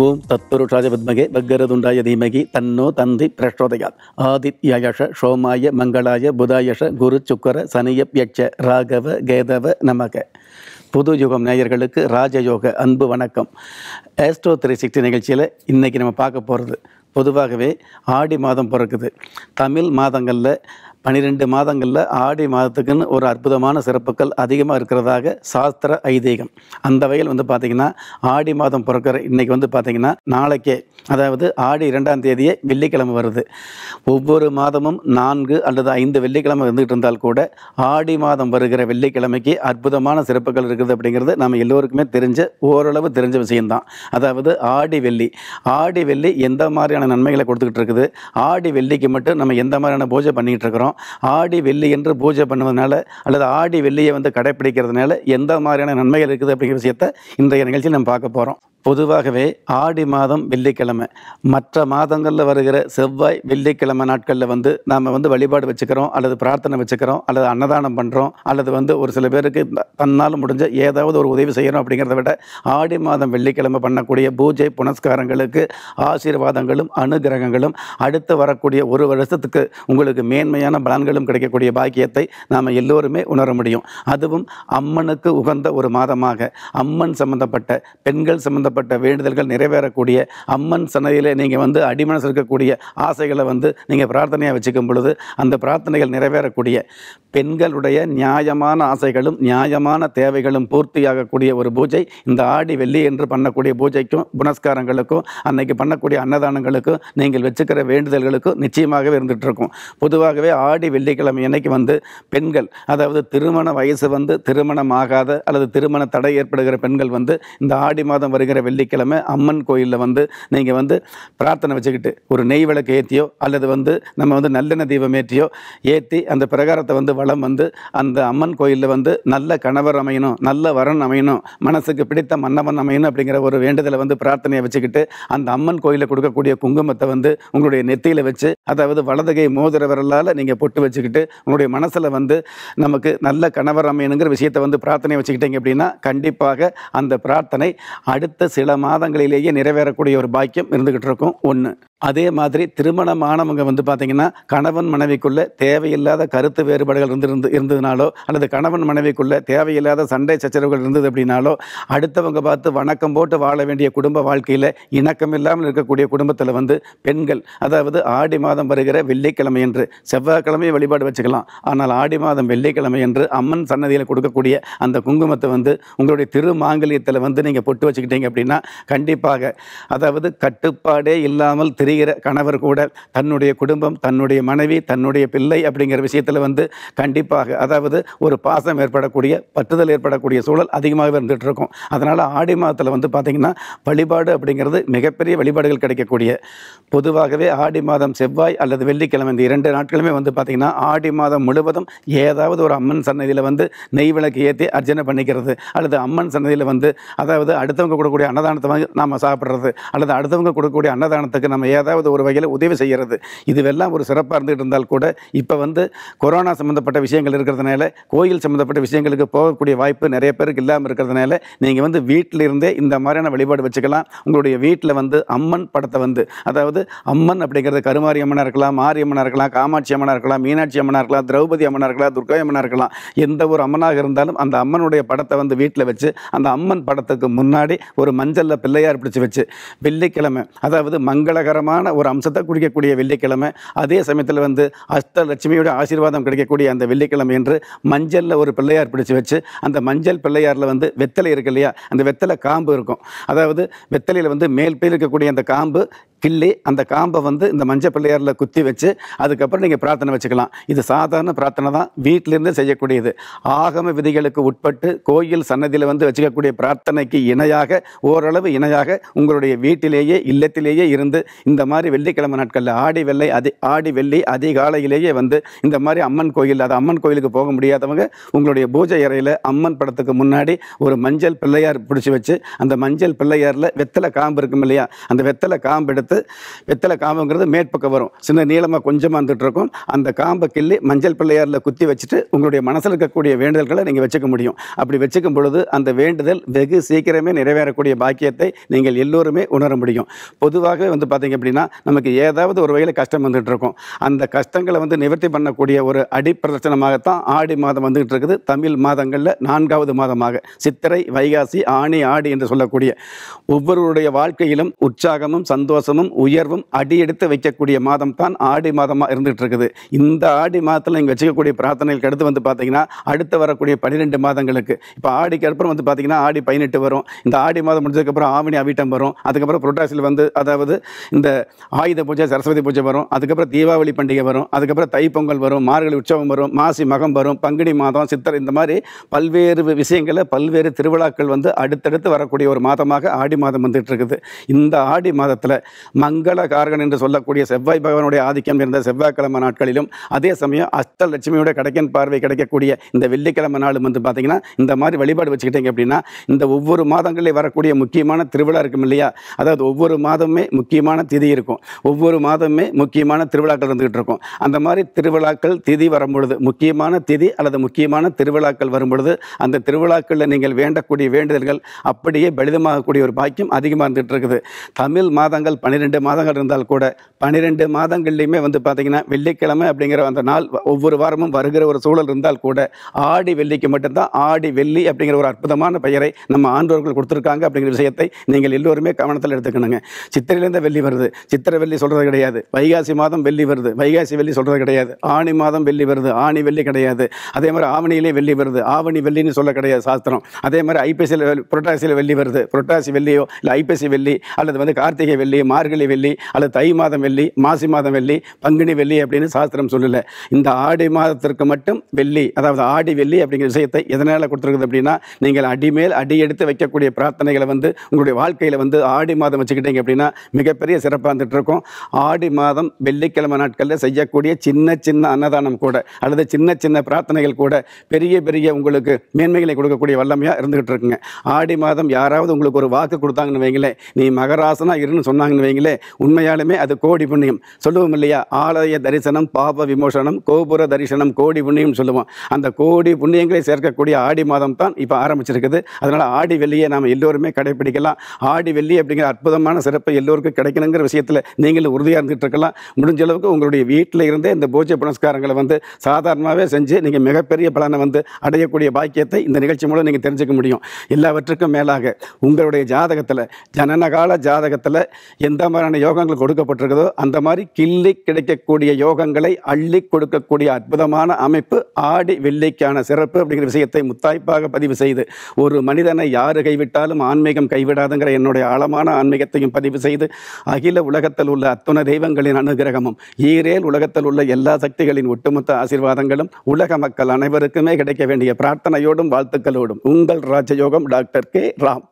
ஓம் தத்புருஷாய பத்மகே வக்கரதுண்டாய தீமகி தன்னோ தந்தி பிரச்சோதயாத் ஆதித்யாயஷ சோமாய மங்களாய புதாயஷ குரு சுக்கர சனியப்யட்ச ராகவ கேதவ நமக புது யுகம் நேயர்களுக்கு ராஜயோக அன்பு வணக்கம் ஆஸ்ட்ரோ த்ரீ சிக்ஸ்டி நிகழ்ச்சியில் இன்றைக்கி நம்ம பார்க்க போகிறது பொதுவாகவே ஆடி மாதம் பிறக்குது தமிழ் மாதங்களில் பனிரெண்டு மாதங்களில் ஆடி மாதத்துக்குன்னு ஒரு அற்புதமான சிறப்புகள் அதிகமாக இருக்கிறதாக சாஸ்திர ஐதீகம் அந்த வகையில் வந்து பார்த்திங்கன்னா ஆடி மாதம் பிறக்கிற இன்றைக்கி வந்து பார்த்திங்கன்னா நாளைக்கே அதாவது ஆடி இரண்டாம் தேதியே வெள்ளிக்கிழமை வருது ஒவ்வொரு மாதமும் நான்கு அல்லது ஐந்து வெள்ளிக்கிழமை இருந்துகிட்டு இருந்தால் கூட ஆடி மாதம் வருகிற வெள்ளிக்கிழமைக்கு அற்புதமான சிறப்புகள் இருக்குது அப்படிங்கிறது நம்ம எல்லோருக்குமே தெரிஞ்ச ஓரளவு தெரிஞ்ச விஷயம்தான் அதாவது ஆடி வெள்ளி ஆடி வெள்ளி எந்த மாதிரியான நன்மைகளை கொடுத்துக்கிட்டு இருக்குது ஆடி வெள்ளிக்கு மட்டும் நம்ம எந்த மாதிரியான பூஜை பண்ணிக்கிட்டு இருக்கிறோம் ஆடி வெள்ளி என்று பூஜை பண்ணுவதனால அல்லது ஆடி வெள்ளியை வந்து கடைப்பிடிக்கிறதுனால எந்த மாதிரியான நன்மைகள் இருக்குது அப்படிங்கிற விஷயத்தை இன்றைய நிகழ்ச்சியில் நம்ம பார்க்க போகிறோம் பொதுவாகவே ஆடி மாதம் வெள்ளிக்கிழமை மற்ற மாதங்களில் வருகிற செவ்வாய் வெள்ளிக்கிழமை நாட்களில் வந்து நாம் வந்து வழிபாடு வச்சுக்கிறோம் அல்லது பிரார்த்தனை வச்சுக்கிறோம் அல்லது அன்னதானம் பண்ணுறோம் அல்லது வந்து ஒரு சில பேருக்கு தன்னால் முடிஞ்ச ஏதாவது ஒரு உதவி செய்கிறோம் அப்படிங்கிறத விட ஆடி மாதம் வெள்ளிக்கிழமை பண்ணக்கூடிய பூஜை புனஸ்காரங்களுக்கு ஆசீர்வாதங்களும் அனுகிரகங்களும் அடுத்து வரக்கூடிய ஒரு வருஷத்துக்கு உங்களுக்கு மேன்மையான பலன்களும் கிடைக்கக்கூடிய பாக்கியத்தை நாம் எல்லோருமே உணர முடியும் அதுவும் அம்மனுக்கு உகந்த ஒரு மாதமாக அம்மன் சம்பந்தப்பட்ட பெண்கள் சம்பந்தப்பட்ட ஏகப்பட்ட வேண்டுதல்கள் நிறைவேறக்கூடிய அம்மன் சன்னதியில் நீங்கள் வந்து அடிமனசு இருக்கக்கூடிய ஆசைகளை வந்து நீங்கள் பிரார்த்தனையாக வச்சுக்கும் பொழுது அந்த பிரார்த்தனைகள் நிறைவேறக்கூடிய பெண்களுடைய நியாயமான ஆசைகளும் நியாயமான தேவைகளும் பூர்த்தியாகக்கூடிய ஒரு பூஜை இந்த ஆடி வெள்ளி என்று பண்ணக்கூடிய பூஜைக்கும் புனஸ்காரங்களுக்கும் அன்னைக்கு பண்ணக்கூடிய அன்னதானங்களுக்கும் நீங்கள் வச்சுக்கிற வேண்டுதல்களுக்கும் நிச்சயமாகவே இருந்துகிட்டு இருக்கும் பொதுவாகவே ஆடி வெள்ளிக்கிழமை அன்னைக்கு வந்து பெண்கள் அதாவது திருமண வயசு வந்து திருமணம் ஆகாத அல்லது திருமண தடை ஏற்படுகிற பெண்கள் வந்து இந்த ஆடி மாதம் வருகிற வருகிற வெள்ளிக்கிழமை அம்மன் கோயிலில் வந்து நீங்கள் வந்து பிரார்த்தனை வச்சுக்கிட்டு ஒரு நெய் விளக்கு ஏற்றியோ அல்லது வந்து நம்ம வந்து நல்லெண்ணெய் தீபம் ஏற்றியோ ஏற்றி அந்த பிரகாரத்தை வந்து வளம் வந்து அந்த அம்மன் கோயிலில் வந்து நல்ல கணவர் அமையணும் நல்ல வரன் அமையணும் மனசுக்கு பிடித்த மன்னவன் அமையணும் அப்படிங்கிற ஒரு வேண்டுதலை வந்து பிரார்த்தனையை வச்சுக்கிட்டு அந்த அம்மன் கோயிலில் கொடுக்கக்கூடிய குங்குமத்தை வந்து உங்களுடைய நெத்தியில் வச்சு அதாவது வலதுகை மோதிர விரலால் நீங்கள் பொட்டு வச்சுக்கிட்டு உங்களுடைய மனசில் வந்து நமக்கு நல்ல கணவர் அமையணுங்கிற விஷயத்தை வந்து பிரார்த்தனை வச்சுக்கிட்டீங்க அப்படின்னா கண்டிப்பாக அந்த பிரார்த்தனை அடுத்த சில மாதங்களிலேயே நிறைவேறக்கூடிய ஒரு பாக்கியம் இருந்துக்கிட்டு இருக்கும் ஒன்று அதே மாதிரி திருமணமானவங்க வந்து பார்த்திங்கன்னா கணவன் மனைவிக்குள்ளே தேவையில்லாத கருத்து வேறுபாடுகள் இருந்து இருந்து இருந்ததுனாலோ அல்லது கணவன் மனைவிக்குள்ளே தேவையில்லாத சண்டை சச்சரவுகள் இருந்தது அப்படின்னாலோ அடுத்தவங்க பார்த்து வணக்கம் போட்டு வாழ வேண்டிய குடும்ப வாழ்க்கையில் இணக்கம் இல்லாமல் இருக்கக்கூடிய குடும்பத்தில் வந்து பெண்கள் அதாவது ஆடி மாதம் வருகிற வெள்ளிக்கிழமை என்று செவ்வாய்க்கிழமையை வழிபாடு வச்சுக்கலாம் ஆனால் ஆடி மாதம் வெள்ளிக்கிழமை என்று அம்மன் சன்னதியில் கொடுக்கக்கூடிய அந்த குங்குமத்தை வந்து உங்களுடைய திருமாங்கல்யத்தில் வந்து நீங்கள் பொட்டு வச்சுக்கிட்டீங்க அப்படின்னா கண்டிப்பாக அதாவது கட்டுப்பாடே இல்லாமல் திரு தெரிகிற கணவர் கூட தன்னுடைய குடும்பம் தன்னுடைய மனைவி தன்னுடைய பிள்ளை அப்படிங்கிற விஷயத்தில் வந்து கண்டிப்பாக அதாவது ஒரு பாசம் ஏற்படக்கூடிய பற்றுதல் ஏற்படக்கூடிய சூழல் அதிகமாக இருந்துகிட்டு இருக்கும் அதனால் ஆடி மாதத்தில் வந்து பார்த்திங்கன்னா வழிபாடு அப்படிங்கிறது மிகப்பெரிய வழிபாடுகள் கிடைக்கக்கூடிய பொதுவாகவே ஆடி மாதம் செவ்வாய் அல்லது வெள்ளிக்கிழமை இந்த இரண்டு நாட்களுமே வந்து பார்த்திங்கன்னா ஆடி மாதம் முழுவதும் ஏதாவது ஒரு அம்மன் சன்னதியில் வந்து நெய் விளக்கு ஏற்றி அர்ச்சனை பண்ணிக்கிறது அல்லது அம்மன் சன்னதியில் வந்து அதாவது அடுத்தவங்க கொடுக்கக்கூடிய அன்னதானத்தை வந்து நாம் சாப்பிட்றது அல்லது அடுத்தவங்க கொடுக்கக்கூடிய அன்னதானத்துக்கு நம்ம ஏதாவது ஒரு வகையில் உதவி செய்கிறது இதுவெல்லாம் ஒரு சிறப்பாக இருந்துகிட்டு இருந்தால் கூட இப்போ வந்து கொரோனா சம்மந்தப்பட்ட விஷயங்கள் இருக்கிறதுனால கோயில் சம்மந்தப்பட்ட விஷயங்களுக்கு போகக்கூடிய வாய்ப்பு நிறைய பேருக்கு இல்லாமல் இருக்கிறதுனால நீங்கள் வந்து வீட்டில் இருந்தே இந்த மாதிரியான வழிபாடு வச்சுக்கலாம் உங்களுடைய வீட்டில் வந்து அம்மன் படத்தை வந்து அதாவது அம்மன் அப்படிங்கிறது கருமாரி அம்மனாக இருக்கலாம் மாரி அம்மனாக இருக்கலாம் காமாட்சி அம்மனாக இருக்கலாம் மீனாட்சி அம்மனாக இருக்கலாம் திரௌபதி அம்மனாக இருக்கலாம் துர்கா அம்மனாக இருக்கலாம் எந்த ஒரு அம்மனாக இருந்தாலும் அந்த அம்மனுடைய படத்தை வந்து வீட்டில் வச்சு அந்த அம்மன் படத்துக்கு முன்னாடி ஒரு மஞ்சளில் பிள்ளையார் பிடிச்சி வச்சு வெள்ளிக்கிழமை அதாவது மங்களகரமாக அற்புதமான ஒரு அம்சத்தை குடிக்கக்கூடிய வெள்ளிக்கிழமை அதே சமயத்தில் வந்து லட்சுமியோட ஆசீர்வாதம் கிடைக்கக்கூடிய அந்த வெள்ளிக்கிழமை என்று மஞ்சளில் ஒரு பிள்ளையார் பிடிச்சி வச்சு அந்த மஞ்சள் பிள்ளையாரில் வந்து வெத்தலை இருக்கு இல்லையா அந்த வெத்தலை காம்பு இருக்கும் அதாவது வெத்தலையில் வந்து மேல் பேர் இருக்கக்கூடிய அந்த காம்பு கிள்ளி அந்த காம்பை வந்து இந்த மஞ்சள் பிள்ளையாரில் குத்தி வச்சு அதுக்கப்புறம் நீங்கள் பிரார்த்தனை வச்சுக்கலாம் இது சாதாரண பிரார்த்தனை தான் வீட்டிலேருந்தே செய்யக்கூடியது ஆகம விதிகளுக்கு உட்பட்டு கோயில் சன்னதியில் வந்து வச்சுக்கக்கூடிய பிரார்த்தனைக்கு இணையாக ஓரளவு இணையாக உங்களுடைய வீட்டிலேயே இல்லத்திலேயே இருந்து இந்த மாதிரி வெள்ளிக்கிழமை நாட்களில் ஆடி வெள்ளை அதி ஆடி வெள்ளி அதிகாலையிலேயே வந்து இந்த மாதிரி அம்மன் கோயில் அது அம்மன் கோயிலுக்கு போக முடியாதவங்க உங்களுடைய பூஜை அறையில் அம்மன் படத்துக்கு முன்னாடி ஒரு மஞ்சள் பிள்ளையார் பிடிச்சி வச்சு அந்த மஞ்சள் பிள்ளையாரில் வெத்தலை காம்பு இருக்கும் இல்லையா அந்த வெத்தலை காம்பு எடுத்து எடுத்து வெத்தலை காம்புங்கிறது மேற்பக்கம் வரும் சின்ன நீளமாக கொஞ்சமாக இருக்கும் அந்த காம்பை கிள்ளி மஞ்சள் பிள்ளையாரில் குத்தி வச்சுட்டு உங்களுடைய மனசில் இருக்கக்கூடிய வேண்டுதல்களை நீங்கள் வச்சுக்க முடியும் அப்படி வச்சுக்கும் பொழுது அந்த வேண்டுதல் வெகு சீக்கிரமே நிறைவேறக்கூடிய பாக்கியத்தை நீங்கள் எல்லோருமே உணர முடியும் பொதுவாகவே வந்து பார்த்திங்க அப்படின்னா நமக்கு ஏதாவது ஒரு வகையில் கஷ்டம் இருக்கும் அந்த கஷ்டங்களை வந்து நிவர்த்தி பண்ணக்கூடிய ஒரு அடிப்பிரதர்ச்சனமாகத்தான் ஆடி மாதம் வந்துகிட்டு இருக்குது தமிழ் மாதங்களில் நான்காவது மாதமாக சித்திரை வைகாசி ஆணி ஆடி என்று சொல்லக்கூடிய ஒவ்வொருவருடைய வாழ்க்கையிலும் உற்சாகமும் சந்தோஷமும் உயர்வும் உயர்வும் எடுத்து வைக்கக்கூடிய மாதம் தான் ஆடி மாதமாக இருந்துகிட்டு இருக்குது இந்த ஆடி மாதத்தில் இங்கே வச்சுக்கக்கூடிய பிரார்த்தனைகளுக்கு அடுத்து வந்து பார்த்தீங்கன்னா அடுத்து வரக்கூடிய பன்னிரெண்டு மாதங்களுக்கு இப்போ ஆடிக்கு அப்புறம் வந்து பார்த்தீங்கன்னா ஆடி பதினெட்டு வரும் இந்த ஆடி மாதம் முடிஞ்சதுக்கப்புறம் ஆவணி அவிட்டம் வரும் அதுக்கப்புறம் புரட்டாசியில் வந்து அதாவது இந்த ஆயுத பூஜை சரஸ்வதி பூஜை வரும் அதுக்கப்புறம் தீபாவளி பண்டிகை வரும் அதுக்கப்புறம் தைப்பொங்கல் வரும் மார்கழி உற்சவம் வரும் மாசி மகம் வரும் பங்குனி மாதம் சித்தர் இந்த மாதிரி பல்வேறு விஷயங்களில் பல்வேறு திருவிழாக்கள் வந்து அடுத்தடுத்து வரக்கூடிய ஒரு மாதமாக ஆடி மாதம் வந்துட்டு இருக்குது இந்த ஆடி மாதத்தில் மங்கள காரகன் என்று சொல்லக்கூடிய செவ்வாய் பகவானுடைய ஆதிக்கம் இருந்த செவ்வாய்க்கிழமை நாட்களிலும் அதே சமயம் லட்சுமியோட கிடைக்கன் பார்வை கிடைக்கக்கூடிய இந்த வெள்ளிக்கிழமை நாளும் வந்து பார்த்திங்கன்னா இந்த மாதிரி வழிபாடு வச்சுக்கிட்டீங்க அப்படின்னா இந்த ஒவ்வொரு மாதங்களில் வரக்கூடிய முக்கியமான திருவிழா இருக்கும் இல்லையா அதாவது ஒவ்வொரு மாதமே முக்கியமான திதி இருக்கும் ஒவ்வொரு மாதமே முக்கியமான திருவிழாக்கள் இருந்துகிட்டு இருக்கும் அந்த மாதிரி திருவிழாக்கள் திதி வரும்பொழுது முக்கியமான திதி அல்லது முக்கியமான திருவிழாக்கள் வரும்பொழுது அந்த திருவிழாக்களில் நீங்கள் வேண்டக்கூடிய வேண்டுதல்கள் அப்படியே பலிதமாகக்கூடிய ஒரு பாக்கியம் அதிகமாக இருந்துகிட்டு இருக்குது தமிழ் மாதங்கள் பனிரெண்டு பன்னிரெண்டு மாதங்கள் இருந்தால் கூட பன்னிரெண்டு மாதங்கள்லையுமே வந்து பார்த்திங்கன்னா வெள்ளிக்கிழமை அப்படிங்கிற அந்த நாள் ஒவ்வொரு வாரமும் வருகிற ஒரு சூழல் இருந்தால் கூட ஆடி வெள்ளிக்கு மட்டும்தான் ஆடி வெள்ளி அப்படிங்கிற ஒரு அற்புதமான பெயரை நம்ம ஆண்டோர்கள் கொடுத்துருக்காங்க அப்படிங்கிற விஷயத்தை நீங்கள் எல்லோருமே கவனத்தில் எடுத்துக்கணுங்க சித்திரையிலேருந்து வெள்ளி வருது சித்திரை வெள்ளி சொல்கிறது கிடையாது வைகாசி மாதம் வெள்ளி வருது வைகாசி வெள்ளி சொல்கிறது கிடையாது ஆணி மாதம் வெள்ளி வருது ஆணி வெள்ளி கிடையாது அதே மாதிரி ஆவணியிலே வெள்ளி வருது ஆவணி வெள்ளின்னு சொல்ல கிடையாது சாஸ்திரம் அதே மாதிரி ஐபிசியில் புரட்டாசியில் வெள்ளி வருது புரட்டாசி வெள்ளியோ இல்லை ஐபிஎஸ்சி வெள்ளி அல்லது வந்து கார்த்திகை வெள்ளி மாறி மார்கழி வெள்ளி அல்லது தை மாதம் வெள்ளி மாசி மாதம் வெள்ளி பங்குனி வெள்ளி அப்படின்னு சாஸ்திரம் சொல்லலை இந்த ஆடி மாதத்திற்கு மட்டும் வெள்ளி அதாவது ஆடி வெள்ளி அப்படிங்கிற விஷயத்தை எதனால் கொடுத்துருக்குது அப்படின்னா நீங்கள் அடிமேல் அடி எடுத்து வைக்கக்கூடிய பிரார்த்தனைகளை வந்து உங்களுடைய வாழ்க்கையில் வந்து ஆடி மாதம் வச்சுக்கிட்டீங்க அப்படின்னா மிகப்பெரிய சிறப்பாக இருந்துகிட்டு இருக்கும் ஆடி மாதம் வெள்ளிக்கிழமை நாட்களில் செய்யக்கூடிய சின்ன சின்ன அன்னதானம் கூட அல்லது சின்ன சின்ன பிரார்த்தனைகள் கூட பெரிய பெரிய உங்களுக்கு மேன்மைகளை கொடுக்கக்கூடிய வல்லமையாக இருந்துகிட்டு இருக்குங்க ஆடி மாதம் யாராவது உங்களுக்கு ஒரு வாக்கு கொடுத்தாங்கன்னு வைங்களேன் நீ மகராசனாக இருன்னு சொன்னாங்கன்னு வைங்க இல்லைங்களே உண்மையாலுமே அது கோடி புண்ணியம் சொல்லுவோம் இல்லையா ஆலய தரிசனம் பாப விமோசனம் கோபுர தரிசனம் கோடி புண்ணியம் சொல்லுவோம் அந்த கோடி புண்ணியங்களை சேர்க்கக்கூடிய ஆடி மாதம் தான் இப்போ ஆரம்பிச்சிருக்குது அதனால் ஆடி வெள்ளியை நாம் எல்லோருமே கடைபிடிக்கலாம் ஆடி வெள்ளி அப்படிங்கிற அற்புதமான சிறப்பை எல்லோருக்கும் கிடைக்கணுங்கிற விஷயத்தில் நீங்களும் உறுதியாக இருந்துகிட்டு இருக்கலாம் முடிஞ்ச அளவுக்கு உங்களுடைய வீட்டில் இருந்தே இந்த பூஜை புனஸ்காரங்களை வந்து சாதாரணமாகவே செஞ்சு நீங்கள் மிகப்பெரிய பலனை வந்து அடையக்கூடிய பாக்கியத்தை இந்த நிகழ்ச்சி மூலம் நீங்கள் தெரிஞ்சுக்க முடியும் எல்லாவற்றுக்கும் மேலாக உங்களுடைய ஜாதகத்தில் ஜனனகால ஜாதகத்தில் எந்த மாதிரியான யோகங்கள் கொடுக்கப்பட்டிருக்கிறதோ அந்த மாதிரி கிள்ளி கிடைக்கக்கூடிய யோகங்களை அள்ளி கொடுக்கக்கூடிய அற்புதமான அமைப்பு ஆடி வெள்ளிக்கான சிறப்பு அப்படிங்கிற விஷயத்தை முத்தாய்ப்பாக பதிவு செய்து ஒரு மனிதனை யார் கைவிட்டாலும் ஆன்மீகம் கைவிடாதுங்கிற என்னுடைய ஆழமான ஆன்மீகத்தையும் பதிவு செய்து அகில உலகத்தில் உள்ள அத்துண தெய்வங்களின் அனுகிரகமும் ஈரேல் உலகத்தில் உள்ள எல்லா சக்திகளின் ஒட்டுமொத்த ஆசீர்வாதங்களும் உலக மக்கள் அனைவருக்குமே கிடைக்க வேண்டிய பிரார்த்தனையோடும் வாழ்த்துக்களோடும் உங்கள் ராஜயோகம் டாக்டர் கே ராம்